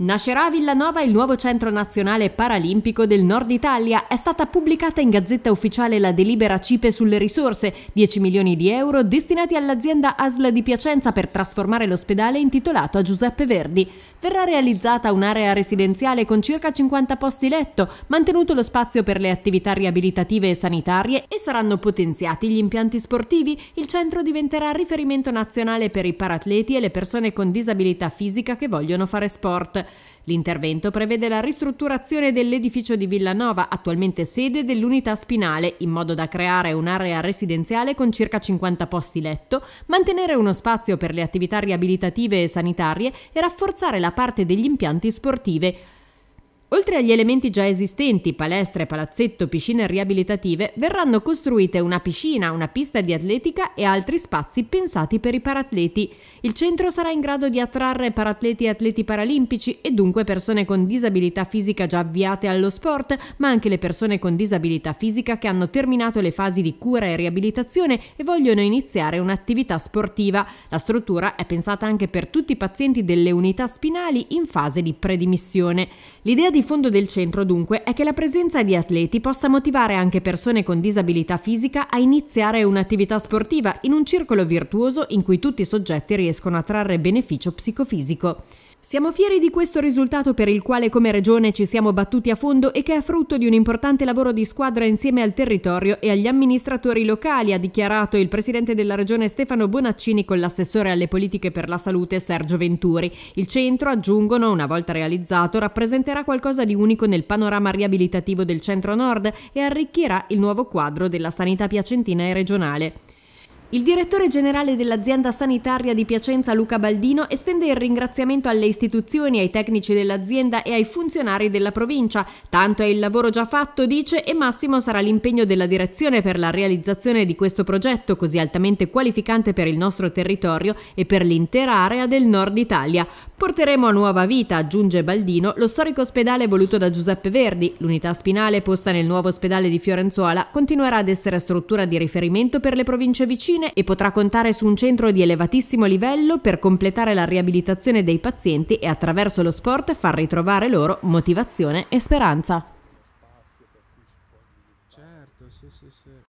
Nascerà a Villanova il nuovo Centro Nazionale Paralimpico del Nord Italia. È stata pubblicata in Gazzetta Ufficiale la delibera CIPE sulle risorse, 10 milioni di euro destinati all'azienda ASL di Piacenza per trasformare l'ospedale intitolato a Giuseppe Verdi. Verrà realizzata un'area residenziale con circa 50 posti letto, mantenuto lo spazio per le attività riabilitative e sanitarie e saranno potenziati gli impianti sportivi. Il centro diventerà riferimento nazionale per i paratleti e le persone con disabilità fisica che vogliono fare sport. L'intervento prevede la ristrutturazione dell'edificio di Villanova, attualmente sede dell'unità spinale, in modo da creare un'area residenziale con circa 50 posti letto, mantenere uno spazio per le attività riabilitative e sanitarie e rafforzare la parte degli impianti sportive. Oltre agli elementi già esistenti, palestre, palazzetto, piscine riabilitative, verranno costruite una piscina, una pista di atletica e altri spazi pensati per i paratleti. Il centro sarà in grado di attrarre paratleti e atleti paralimpici e dunque persone con disabilità fisica già avviate allo sport, ma anche le persone con disabilità fisica che hanno terminato le fasi di cura e riabilitazione e vogliono iniziare un'attività sportiva. La struttura è pensata anche per tutti i pazienti delle unità spinali in fase di predimissione. L'idea di di fondo del centro dunque è che la presenza di atleti possa motivare anche persone con disabilità fisica a iniziare un'attività sportiva in un circolo virtuoso in cui tutti i soggetti riescono a trarre beneficio psicofisico. Siamo fieri di questo risultato per il quale come regione ci siamo battuti a fondo e che è frutto di un importante lavoro di squadra insieme al territorio e agli amministratori locali, ha dichiarato il presidente della regione Stefano Bonaccini con l'assessore alle politiche per la salute Sergio Venturi. Il centro, aggiungono, una volta realizzato, rappresenterà qualcosa di unico nel panorama riabilitativo del centro-nord e arricchirà il nuovo quadro della sanità piacentina e regionale. Il direttore generale dell'azienda sanitaria di Piacenza Luca Baldino estende il ringraziamento alle istituzioni, ai tecnici dell'azienda e ai funzionari della provincia. Tanto è il lavoro già fatto, dice, e massimo sarà l'impegno della direzione per la realizzazione di questo progetto così altamente qualificante per il nostro territorio e per l'intera area del nord Italia. Porteremo a nuova vita, aggiunge Baldino, lo storico ospedale voluto da Giuseppe Verdi. L'unità spinale posta nel nuovo ospedale di Fiorenzuola continuerà ad essere struttura di riferimento per le province vicine e potrà contare su un centro di elevatissimo livello per completare la riabilitazione dei pazienti e attraverso lo sport far ritrovare loro motivazione e speranza. Certo, sì, sì, sì.